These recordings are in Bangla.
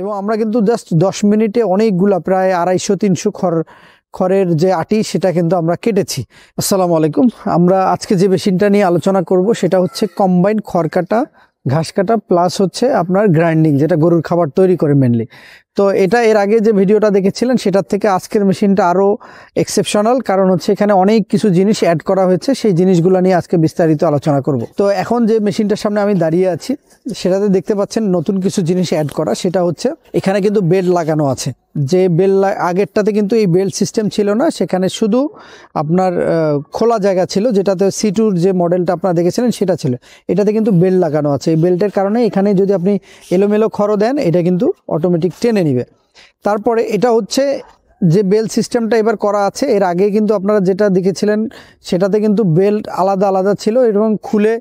এবং আমরা কিন্তু জাস্ট দশ মিনিটে অনেকগুলা প্রায় আড়াইশো তিনশো খড় খড়ের যে আটি সেটা কিন্তু আমরা কেটেছি আসসালামু আলাইকুম আমরা আজকে যে মেশিনটা নিয়ে আলোচনা করব সেটা হচ্ছে কম্বাইন খড় কাটা ঘাস কাটা প্লাস হচ্ছে আপনার গ্রাইন্ডিং যেটা গরুর খাবার তৈরি করে মেনলি তো এটা এর আগে যে ভিডিওটা দেখেছিলেন সেটার থেকে আজকের মেশিনটা আরও এক্সেপশনাল কারণ হচ্ছে এখানে অনেক কিছু জিনিস অ্যাড করা হয়েছে সেই জিনিসগুলো নিয়ে আজকে বিস্তারিত আলোচনা করব তো এখন যে মেশিনটার সামনে আমি দাঁড়িয়ে আছি সেটাতে দেখতে পাচ্ছেন নতুন কিছু জিনিস অ্যাড করা সেটা হচ্ছে এখানে কিন্তু বেড লাগানো আছে যে বেল আগেরটাতে কিন্তু এই বেল সিস্টেম ছিল না সেখানে শুধু আপনার খোলা জায়গা ছিল যেটাতে সিটুর যে মডেলটা আপনারা দেখেছিলেন সেটা ছিল এটাতে কিন্তু বেল লাগানো আছে এই বেল্টের কারণে এখানে যদি আপনি এলোমেলো খড় দেন এটা কিন্তু অটোমেটিক টেনে নিবে তারপরে এটা হচ্ছে যে বেল সিস্টেমটা এবার করা আছে এর আগে কিন্তু আপনারা যেটা দেখেছিলেন সেটাতে কিন্তু বেল্ট আলাদা আলাদা ছিল এবং খুলে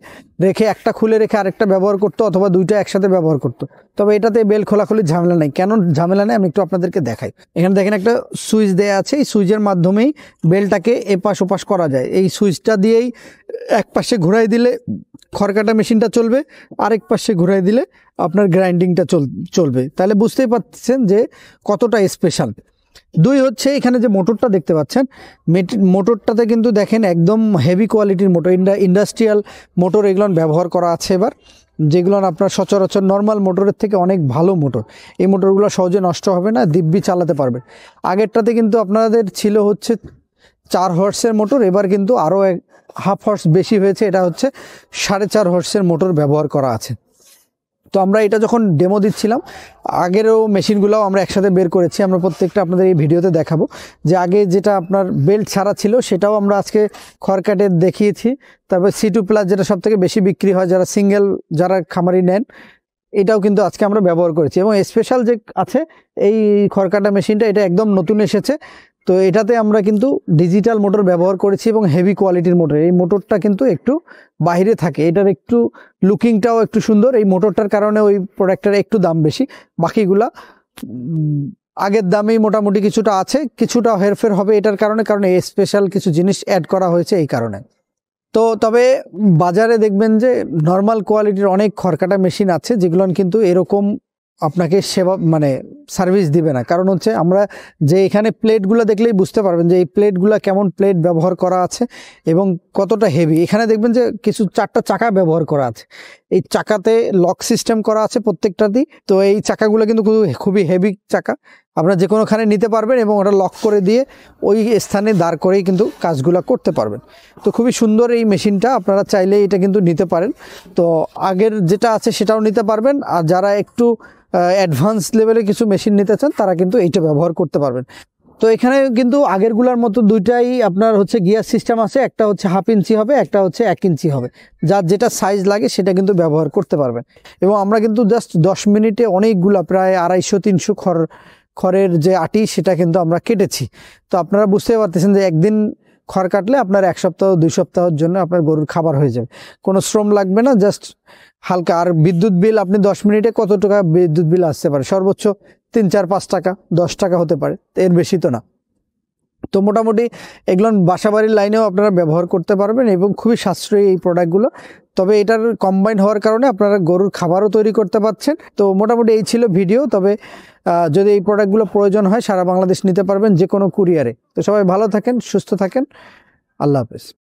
রেখে একটা খুলে রেখে আরেকটা ব্যবহার করতো অথবা দুইটা একসাথে ব্যবহার করতো তবে এটাতে বেল খোলাখুলি ঝামেলা নেই কেন ঝামেলা নেই আমি একটু আপনাদেরকে দেখাই এখানে দেখেন একটা সুইচ দেয়া আছে এই সুইচের মাধ্যমেই বেলটাকে এপাশ ওপাশ করা যায় এই সুইচটা দিয়েই এক পাশে ঘুরাই দিলে খড়কাটা মেশিনটা চলবে আরেক পাশে ঘুরাই দিলে আপনার গ্রাইন্ডিংটা চল চলবে তাহলে বুঝতেই পারছেন যে কতটা স্পেশাল দুই হচ্ছে এখানে যে মোটরটা দেখতে পাচ্ছেন মোটরটাতে কিন্তু দেখেন একদম হেভি কোয়ালিটির মোটর ইন্ডা ইন্ডাস্ট্রিয়াল মোটর এগুলো ব্যবহার করা আছে এবার যেগুলো আপনার সচরাচর নর্মাল মোটরের থেকে অনেক ভালো মোটর এই মোটরগুলো সহজে নষ্ট হবে না দিব্যি চালাতে পারবে আগেরটাতে কিন্তু আপনাদের ছিল হচ্ছে চার হর্সের মোটর এবার কিন্তু আরও এক হাফ হর্স বেশি হয়েছে এটা হচ্ছে সাড়ে চার হর্সের মোটর ব্যবহার করা আছে তো আমরা এটা যখন ডেমো দিচ্ছিলাম আগেরও মেশিনগুলোও আমরা একসাথে বের করেছি আমরা প্রত্যেকটা আপনাদের এই ভিডিওতে দেখাবো যে আগে যেটা আপনার বেল্ট ছাড়া ছিল সেটাও আমরা আজকে খড়কাটে দেখিয়েছি তারপর সি টু প্লাস যেটা সব থেকে বেশি বিক্রি হয় যারা সিঙ্গেল যারা খামারি নেন এটাও কিন্তু আজকে আমরা ব্যবহার করেছি এবং স্পেশাল যে আছে এই খড়কাটা মেশিনটা এটা একদম নতুন এসেছে তো এটাতে আমরা কিন্তু ডিজিটাল মোটর ব্যবহার করেছি এবং হেভি কোয়ালিটির মোটর এই মোটরটা কিন্তু একটু বাইরে থাকে এটার একটু লুকিংটাও একটু সুন্দর এই মোটরটার কারণে ওই প্রোডাক্টটার একটু দাম বেশি বাকিগুলা আগের দামেই মোটামুটি কিছুটা আছে কিছুটা হেরফের হবে এটার কারণে কারণ স্পেশাল কিছু জিনিস অ্যাড করা হয়েছে এই কারণে তো তবে বাজারে দেখবেন যে নর্মাল কোয়ালিটির অনেক খরকাটা মেশিন আছে যেগুলো কিন্তু এরকম আপনাকে সেবা মানে সার্ভিস দিবে না কারণ হচ্ছে আমরা যে এখানে প্লেটগুলো দেখলেই বুঝতে পারবেন যে এই প্লেটগুলো কেমন প্লেট ব্যবহার করা আছে এবং কতটা হেভি এখানে দেখবেন যে কিছু চারটা চাকা ব্যবহার করা আছে এই চাকাতে লক সিস্টেম করা আছে প্রত্যেকটাতেই তো এই চাকাগুলো কিন্তু খুবই হেভি চাকা আপনারা যে কোনোখানে নিতে পারবেন এবং ওটা লক করে দিয়ে ওই স্থানে দাঁড় করেই কিন্তু কাজগুলো করতে পারবেন তো খুবই সুন্দর এই মেশিনটা আপনারা চাইলে এটা কিন্তু নিতে পারেন তো আগের যেটা আছে সেটাও নিতে পারবেন আর যারা একটু অ্যাডভান্স লেভেলে কিছু মেশিন নিতে চান তারা কিন্তু এইটা ব্যবহার করতে পারবেন তো এখানে কিন্তু আগেরগুলোর মতো দুইটাই আপনার হচ্ছে গিয়ার সিস্টেম আছে একটা হচ্ছে হাফ ইঞ্চি হবে একটা হচ্ছে এক ইঞ্চি হবে যার যেটা সাইজ লাগে সেটা কিন্তু ব্যবহার করতে পারবেন এবং আমরা কিন্তু জাস্ট দশ মিনিটে অনেকগুলো প্রায় আড়াইশো তিনশো খড় খড়ের যে আটি সেটা কিন্তু আমরা কেটেছি তো আপনারা বুঝতে পারতেছেন যে একদিন খড় কাটলে আপনার এক সপ্তাহ দুই সপ্তাহের জন্য আপনার গরুর খাবার হয়ে যাবে কোনো শ্রম লাগবে না জাস্ট হালকা আর বিদ্যুৎ বিল আপনি দশ মিনিটে কত টাকা বিদ্যুৎ বিল আসতে পারে সর্বোচ্চ তিন চার পাঁচ টাকা দশ টাকা হতে পারে এর বেশি তো না তো মোটামুটি এগুলো বাসাবাড়ির লাইনেও আপনারা ব্যবহার করতে পারবেন এবং খুবই সাশ্রয়ী এই প্রোডাক্টগুলো তবে এটার কম্বাইন হওয়ার কারণে আপনারা গরুর খাবারও তৈরি করতে পারছেন তো মোটামুটি এই ছিল ভিডিও তবে যদি এই প্রোডাক্টগুলো প্রয়োজন হয় সারা বাংলাদেশ নিতে পারবেন যে কোনো কুরিয়ারে তো সবাই ভালো থাকেন সুস্থ থাকেন আল্লাহ হাফেজ